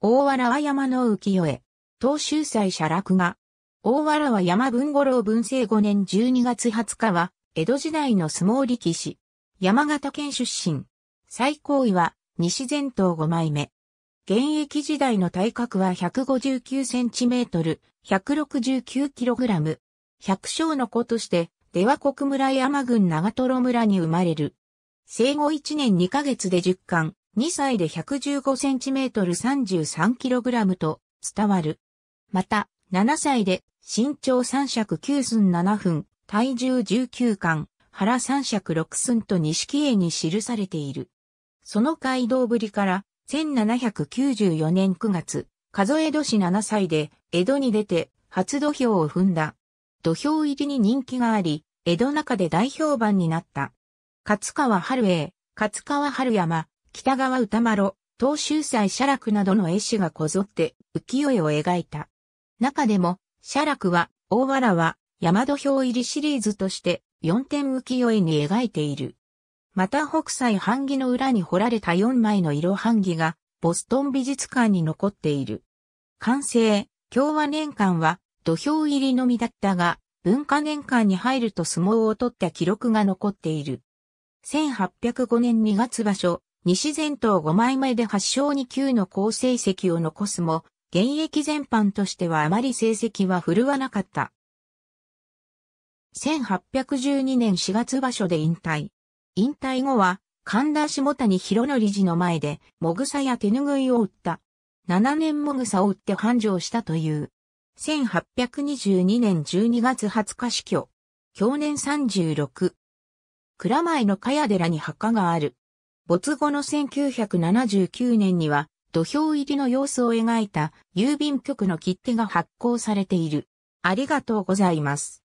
大原は山の浮世絵。東州祭写落画。大原は山文五郎文政5年12月20日は、江戸時代の相撲力士。山形県出身。最高位は、西前頭5枚目。現役時代の体格は1 5 9トル、1 6 9ラム。百姓の子として、出羽国村山郡長瀞村に生まれる。生後1年2ヶ月で10巻、2歳で 115cm33kg と伝わる。また、7歳で身長3尺9寸7分、体重19巻、腹三尺六寸と錦絵に記されている。その街道ぶりから、1794年9月、数江戸市7歳で、江戸に出て、初土俵を踏んだ。土俵入りに人気があり、江戸中で大評判になった。勝川春栄、勝川春山、北川歌麿、東州斎写楽などの絵師がこぞって浮世絵を描いた。中でも、写楽は、大原は、山土俵入りシリーズとして四点浮世絵に描いている。また北斎版木の裏に彫られた四枚の色版木が、ボストン美術館に残っている。完成、共和年間は、土俵入りのみだったが、文化年間に入ると相撲を取った記録が残っている。1805年2月場所、西前頭5枚目で8勝2級の好成績を残すも、現役全般としてはあまり成績は振るわなかった。1812年4月場所で引退。引退後は、神田下谷博理事の前で、もぐさや手ぬぐいを売った。7年もぐさを売って繁盛したという。1822年12月20日死去。去年36。蔵前の茅寺に墓がある。没後の1979年には、土俵入りの様子を描いた郵便局の切手が発行されている。ありがとうございます。